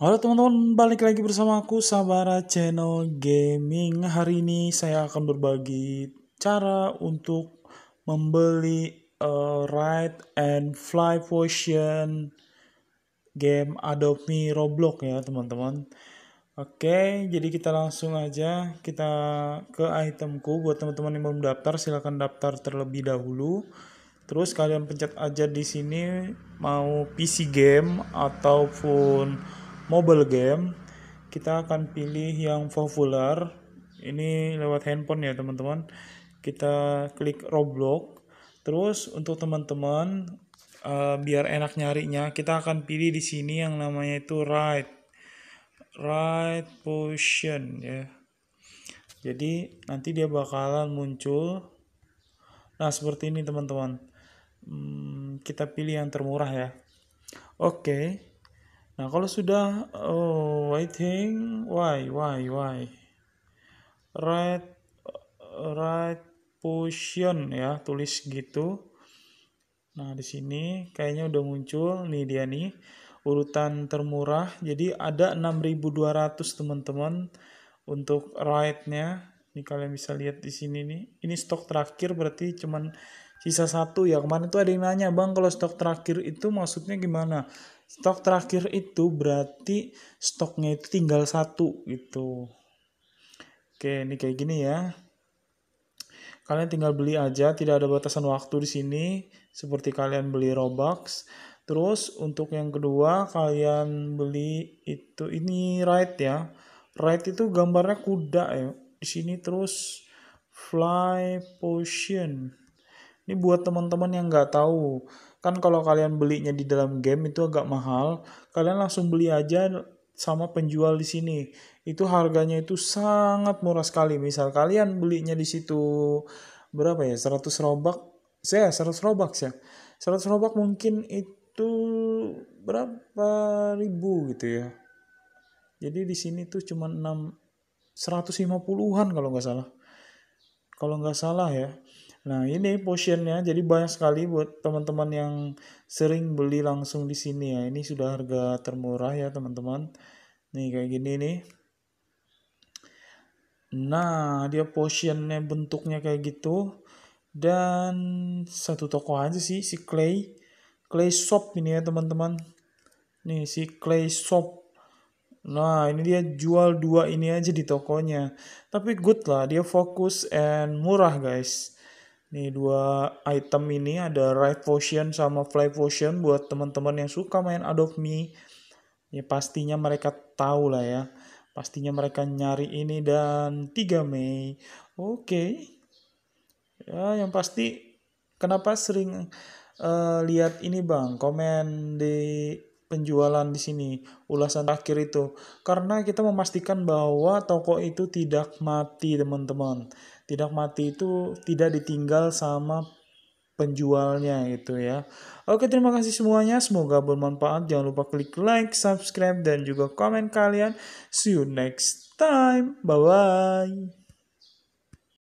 Halo teman-teman, balik lagi bersama aku Sabara Channel Gaming. Hari ini saya akan berbagi cara untuk membeli uh, Ride and Fly Potion game Adobe Me Roblox ya teman-teman. Oke, jadi kita langsung aja kita ke itemku. Buat teman-teman yang belum daftar, silahkan daftar terlebih dahulu. Terus kalian pencet aja di sini mau PC game ataupun mobile game kita akan pilih yang popular ini lewat handphone ya teman-teman kita klik Roblox terus untuk teman-teman uh, biar enak nyarinya kita akan pilih di sini yang namanya itu right right potion ya jadi nanti dia bakalan muncul nah seperti ini teman-teman hmm, kita pilih yang termurah ya oke okay. Nah, kalau sudah oh, waiting, why, why, why? Right, right position ya, tulis gitu. Nah, di sini kayaknya udah muncul nih dia nih urutan termurah. Jadi ada 6.200 teman-teman untuk right-nya. Ini kalian bisa lihat di sini nih. Ini stok terakhir berarti cuman sisa satu ya kemarin tuh ada yang nanya bang kalau stok terakhir itu maksudnya gimana stok terakhir itu berarti stoknya itu tinggal satu gitu oke ini kayak gini ya kalian tinggal beli aja tidak ada batasan waktu di sini seperti kalian beli robux terus untuk yang kedua kalian beli itu ini right ya right itu gambarnya kuda ya di sini terus fly potion ini buat teman-teman yang nggak tahu. Kan kalau kalian belinya di dalam game itu agak mahal, kalian langsung beli aja sama penjual di sini. Itu harganya itu sangat murah sekali. Misal kalian belinya di situ berapa ya? 100 robak. Saya 100 robak ya. 100 robak mungkin itu berapa ribu gitu ya. Jadi di sini tuh cuma 6 150-an kalau nggak salah. Kalau nggak salah ya. Nah, ini potionnya jadi banyak sekali buat teman-teman yang sering beli langsung di sini ya. Ini sudah harga termurah ya, teman-teman. Nih kayak gini nih. Nah, dia potionnya bentuknya kayak gitu. Dan satu toko aja sih si Clay. Clay Shop ini ya, teman-teman. Nih si Clay Shop. Nah, ini dia jual dua ini aja di tokonya. Tapi good lah, dia fokus and murah, guys Nih dua item ini ada Ride Potion sama Fly Potion buat teman-teman yang suka main Adopt Me. Ya pastinya mereka tahu lah ya. Pastinya mereka nyari ini dan 3 Mei. Oke. Okay. Ya yang pasti kenapa sering uh, lihat ini Bang, komen di penjualan di sini. Ulasan terakhir itu karena kita memastikan bahwa toko itu tidak mati, teman-teman. Tidak mati itu tidak ditinggal sama penjualnya itu ya. Oke, terima kasih semuanya. Semoga bermanfaat. Jangan lupa klik like, subscribe dan juga komen kalian. See you next time. Bye bye.